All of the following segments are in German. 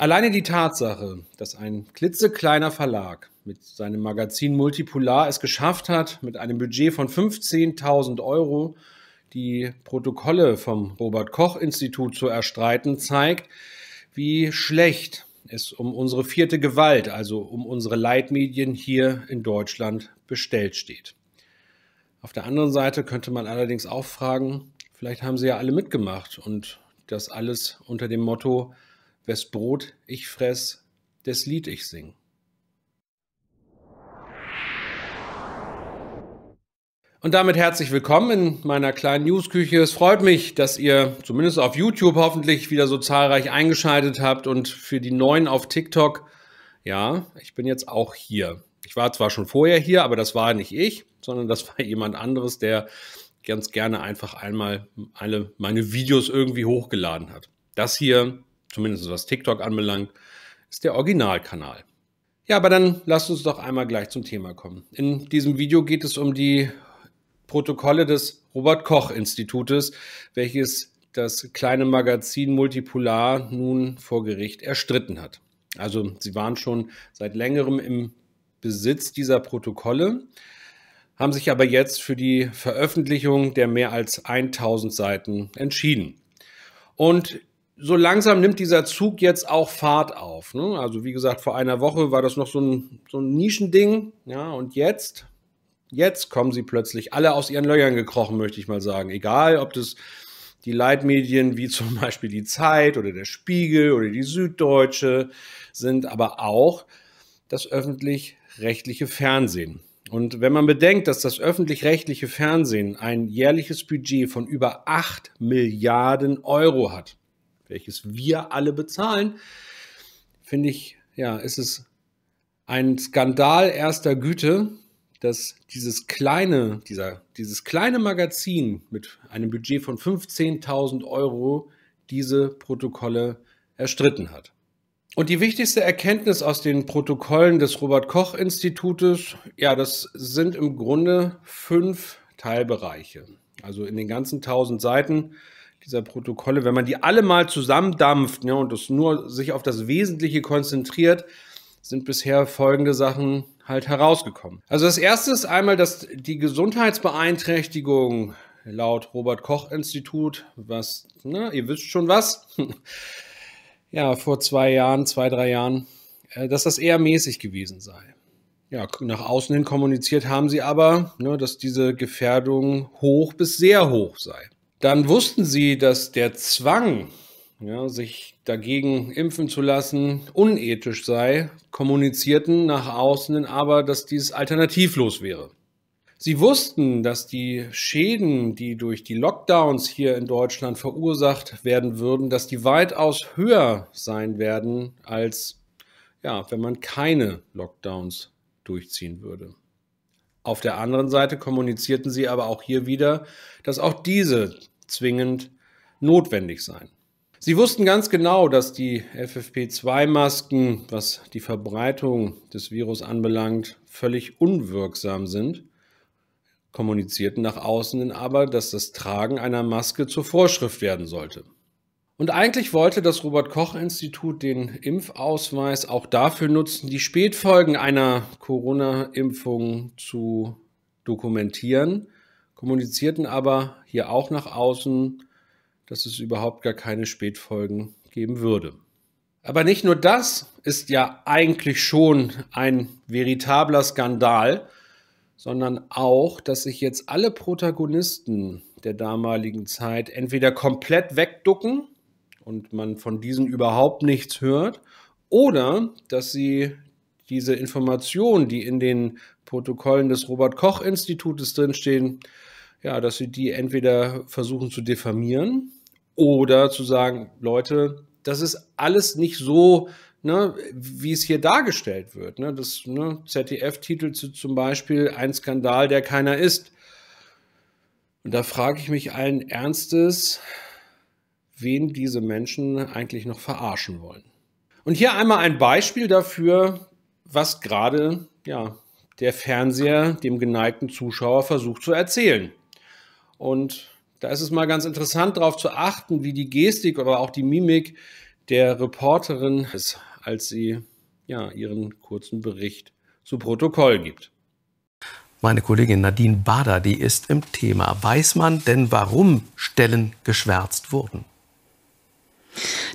Alleine die Tatsache, dass ein klitzekleiner Verlag mit seinem Magazin Multipolar es geschafft hat, mit einem Budget von 15.000 Euro die Protokolle vom Robert Koch Institut zu erstreiten, zeigt, wie schlecht es um unsere vierte Gewalt, also um unsere Leitmedien hier in Deutschland bestellt steht. Auf der anderen Seite könnte man allerdings auch fragen, vielleicht haben sie ja alle mitgemacht und das alles unter dem Motto wes Brot ich fress, des Lied ich sing. Und damit herzlich willkommen in meiner kleinen Newsküche. Es freut mich, dass ihr zumindest auf YouTube hoffentlich wieder so zahlreich eingeschaltet habt und für die Neuen auf TikTok. Ja, ich bin jetzt auch hier. Ich war zwar schon vorher hier, aber das war nicht ich, sondern das war jemand anderes, der ganz gerne einfach einmal alle meine Videos irgendwie hochgeladen hat. Das hier zumindest was TikTok anbelangt, ist der Originalkanal. Ja, aber dann lasst uns doch einmal gleich zum Thema kommen. In diesem Video geht es um die Protokolle des Robert Koch Institutes, welches das kleine Magazin Multipolar nun vor Gericht erstritten hat. Also sie waren schon seit längerem im Besitz dieser Protokolle, haben sich aber jetzt für die Veröffentlichung der mehr als 1000 Seiten entschieden. Und so langsam nimmt dieser Zug jetzt auch Fahrt auf. Ne? Also wie gesagt, vor einer Woche war das noch so ein, so ein Nischending. Ja, und jetzt, jetzt kommen sie plötzlich alle aus ihren Löchern gekrochen, möchte ich mal sagen. Egal, ob das die Leitmedien wie zum Beispiel die Zeit oder der Spiegel oder die Süddeutsche sind, aber auch das öffentlich-rechtliche Fernsehen. Und wenn man bedenkt, dass das öffentlich-rechtliche Fernsehen ein jährliches Budget von über 8 Milliarden Euro hat, welches wir alle bezahlen, finde ich, ja, ist es ein Skandal erster Güte, dass dieses kleine, dieser, dieses kleine Magazin mit einem Budget von 15.000 Euro diese Protokolle erstritten hat. Und die wichtigste Erkenntnis aus den Protokollen des Robert Koch Institutes, ja, das sind im Grunde fünf Teilbereiche. Also in den ganzen 1000 Seiten dieser Protokolle, wenn man die alle mal zusammendampft ne, und das nur sich auf das Wesentliche konzentriert, sind bisher folgende Sachen halt herausgekommen. Also das erste ist einmal, dass die Gesundheitsbeeinträchtigung laut Robert Koch Institut, was, na, ne, ihr wisst schon was, ja, vor zwei Jahren, zwei, drei Jahren, äh, dass das eher mäßig gewesen sei. Ja, nach außen hin kommuniziert haben sie aber, ne, dass diese Gefährdung hoch bis sehr hoch sei dann wussten sie, dass der Zwang, ja, sich dagegen impfen zu lassen, unethisch sei, kommunizierten nach außen aber, dass dies alternativlos wäre. Sie wussten, dass die Schäden, die durch die Lockdowns hier in Deutschland verursacht werden würden, dass die weitaus höher sein werden, als ja, wenn man keine Lockdowns durchziehen würde. Auf der anderen Seite kommunizierten sie aber auch hier wieder, dass auch diese zwingend notwendig seien. Sie wussten ganz genau, dass die FFP2-Masken, was die Verbreitung des Virus anbelangt, völlig unwirksam sind, kommunizierten nach außen aber, dass das Tragen einer Maske zur Vorschrift werden sollte. Und eigentlich wollte das Robert Koch Institut den Impfausweis auch dafür nutzen, die Spätfolgen einer Corona-Impfung zu dokumentieren, kommunizierten aber hier auch nach außen, dass es überhaupt gar keine Spätfolgen geben würde. Aber nicht nur das ist ja eigentlich schon ein veritabler Skandal, sondern auch, dass sich jetzt alle Protagonisten der damaligen Zeit entweder komplett wegducken und man von diesen überhaupt nichts hört oder dass sie diese Informationen, die in den Protokollen des Robert Koch Institutes drinstehen, ja, dass sie die entweder versuchen zu diffamieren oder zu sagen, Leute, das ist alles nicht so, ne, wie es hier dargestellt wird. Ne? Das ne, ZDF titelte zum Beispiel ein Skandal, der keiner ist. Und da frage ich mich allen Ernstes, wen diese Menschen eigentlich noch verarschen wollen. Und hier einmal ein Beispiel dafür, was gerade ja, der Fernseher dem geneigten Zuschauer versucht zu erzählen. Und da ist es mal ganz interessant darauf zu achten, wie die Gestik, oder auch die Mimik der Reporterin ist, als sie ja, ihren kurzen Bericht zu Protokoll gibt. Meine Kollegin Nadine Bader, die ist im Thema. Weiß man denn, warum Stellen geschwärzt wurden?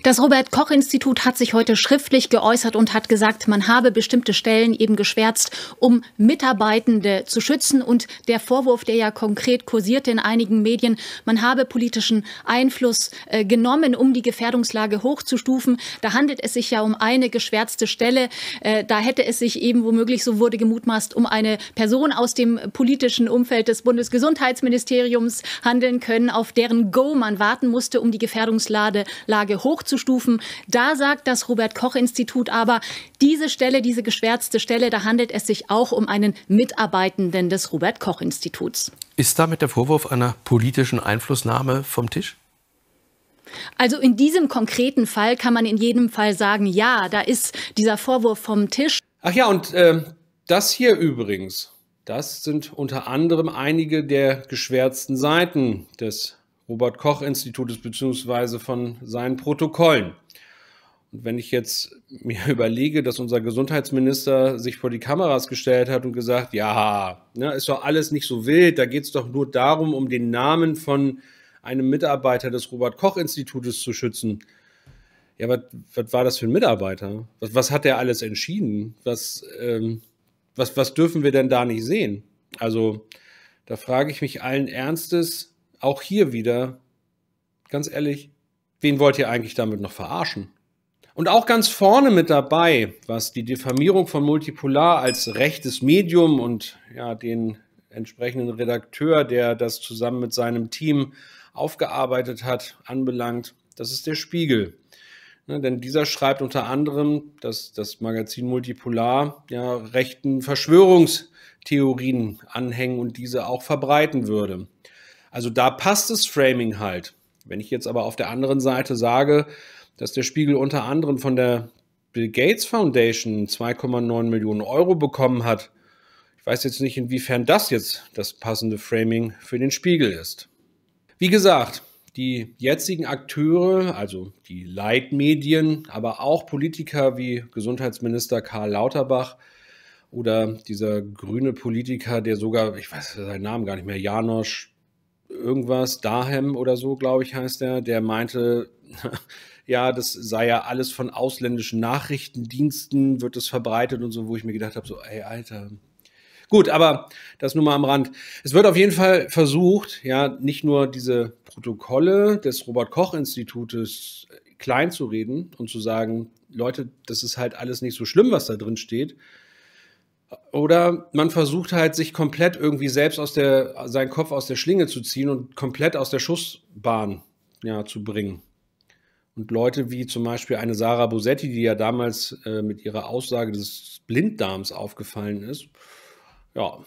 Das Robert Koch Institut hat sich heute schriftlich geäußert und hat gesagt, man habe bestimmte Stellen eben geschwärzt, um Mitarbeitende zu schützen. Und der Vorwurf, der ja konkret kursierte in einigen Medien, man habe politischen Einfluss äh, genommen, um die Gefährdungslage hochzustufen. Da handelt es sich ja um eine geschwärzte Stelle. Äh, da hätte es sich eben womöglich, so wurde gemutmaßt, um eine Person aus dem politischen Umfeld des Bundesgesundheitsministeriums handeln können, auf deren Go man warten musste, um die Gefährdungslage Anklage hochzustufen. Da sagt das Robert Koch Institut aber, diese Stelle, diese geschwärzte Stelle, da handelt es sich auch um einen Mitarbeitenden des Robert Koch Instituts. Ist damit der Vorwurf einer politischen Einflussnahme vom Tisch? Also in diesem konkreten Fall kann man in jedem Fall sagen, ja, da ist dieser Vorwurf vom Tisch. Ach ja, und äh, das hier übrigens, das sind unter anderem einige der geschwärzten Seiten des Robert Koch Institutes beziehungsweise von seinen Protokollen. Und wenn ich jetzt mir überlege, dass unser Gesundheitsminister sich vor die Kameras gestellt hat und gesagt, ja, ne, ist doch alles nicht so wild, da geht es doch nur darum, um den Namen von einem Mitarbeiter des Robert Koch Institutes zu schützen. Ja, was war das für ein Mitarbeiter? Was, was hat der alles entschieden? Was, ähm, was, was dürfen wir denn da nicht sehen? Also da frage ich mich allen Ernstes, auch hier wieder, ganz ehrlich, wen wollt ihr eigentlich damit noch verarschen? Und auch ganz vorne mit dabei, was die Diffamierung von Multipolar als rechtes Medium und ja, den entsprechenden Redakteur, der das zusammen mit seinem Team aufgearbeitet hat, anbelangt, das ist der Spiegel. Ne, denn dieser schreibt unter anderem, dass das Magazin Multipolar ja rechten Verschwörungstheorien anhängen und diese auch verbreiten würde. Also da passt das Framing halt. Wenn ich jetzt aber auf der anderen Seite sage, dass der Spiegel unter anderem von der Bill Gates Foundation 2,9 Millionen Euro bekommen hat, ich weiß jetzt nicht, inwiefern das jetzt das passende Framing für den Spiegel ist. Wie gesagt, die jetzigen Akteure, also die Leitmedien, aber auch Politiker wie Gesundheitsminister Karl Lauterbach oder dieser grüne Politiker, der sogar, ich weiß seinen Namen gar nicht mehr, Janosch irgendwas, Dahem oder so, glaube ich, heißt er, der meinte, ja, das sei ja alles von ausländischen Nachrichtendiensten, wird es verbreitet und so, wo ich mir gedacht habe, so, ey, Alter. Gut, aber das nur mal am Rand. Es wird auf jeden Fall versucht, ja, nicht nur diese Protokolle des Robert-Koch-Institutes äh, kleinzureden und zu sagen, Leute, das ist halt alles nicht so schlimm, was da drin steht, oder man versucht halt, sich komplett irgendwie selbst aus der, seinen Kopf aus der Schlinge zu ziehen und komplett aus der Schussbahn ja, zu bringen. Und Leute wie zum Beispiel eine Sarah Bosetti, die ja damals äh, mit ihrer Aussage des Blinddarms aufgefallen ist, ja,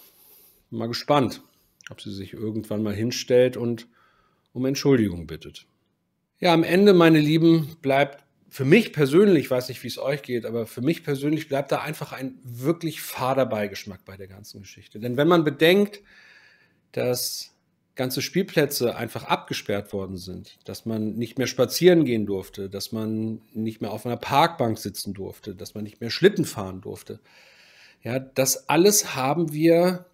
mal gespannt, ob sie sich irgendwann mal hinstellt und um Entschuldigung bittet. Ja, am Ende, meine Lieben, bleibt für mich persönlich, weiß nicht, wie es euch geht, aber für mich persönlich bleibt da einfach ein wirklich fader Beigeschmack bei der ganzen Geschichte. Denn wenn man bedenkt, dass ganze Spielplätze einfach abgesperrt worden sind, dass man nicht mehr spazieren gehen durfte, dass man nicht mehr auf einer Parkbank sitzen durfte, dass man nicht mehr Schlitten fahren durfte. Ja, das alles haben wir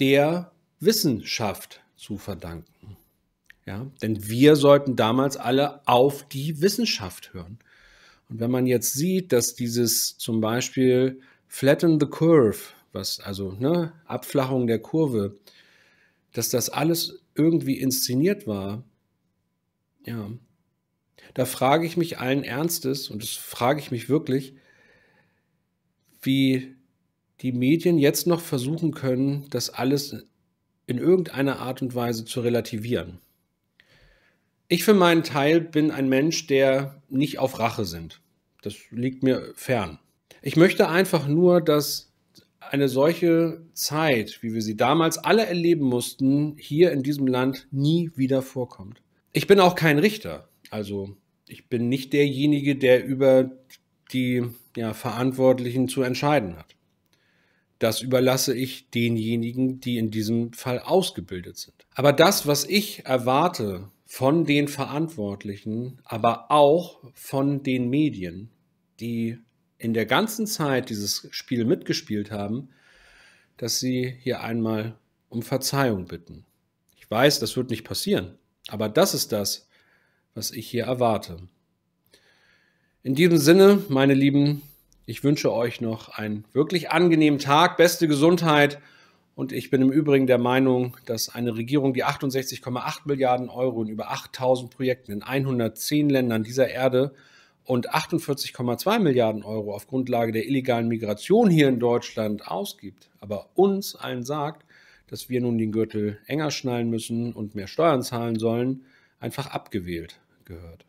der Wissenschaft zu verdanken. Ja, denn wir sollten damals alle auf die Wissenschaft hören. Und wenn man jetzt sieht, dass dieses zum Beispiel Flatten the Curve, was also ne, Abflachung der Kurve, dass das alles irgendwie inszeniert war, ja, da frage ich mich allen Ernstes, und das frage ich mich wirklich, wie die Medien jetzt noch versuchen können, das alles in irgendeiner Art und Weise zu relativieren. Ich für meinen Teil bin ein Mensch, der nicht auf Rache sind. Das liegt mir fern. Ich möchte einfach nur, dass eine solche Zeit, wie wir sie damals alle erleben mussten, hier in diesem Land nie wieder vorkommt. Ich bin auch kein Richter. Also ich bin nicht derjenige, der über die ja, Verantwortlichen zu entscheiden hat. Das überlasse ich denjenigen, die in diesem Fall ausgebildet sind. Aber das, was ich erwarte von den Verantwortlichen, aber auch von den Medien, die in der ganzen Zeit dieses Spiel mitgespielt haben, dass sie hier einmal um Verzeihung bitten. Ich weiß, das wird nicht passieren, aber das ist das, was ich hier erwarte. In diesem Sinne, meine Lieben, ich wünsche euch noch einen wirklich angenehmen Tag, beste Gesundheit und ich bin im Übrigen der Meinung, dass eine Regierung, die 68,8 Milliarden Euro in über 8000 Projekten in 110 Ländern dieser Erde und 48,2 Milliarden Euro auf Grundlage der illegalen Migration hier in Deutschland ausgibt, aber uns allen sagt, dass wir nun den Gürtel enger schnallen müssen und mehr Steuern zahlen sollen, einfach abgewählt gehört.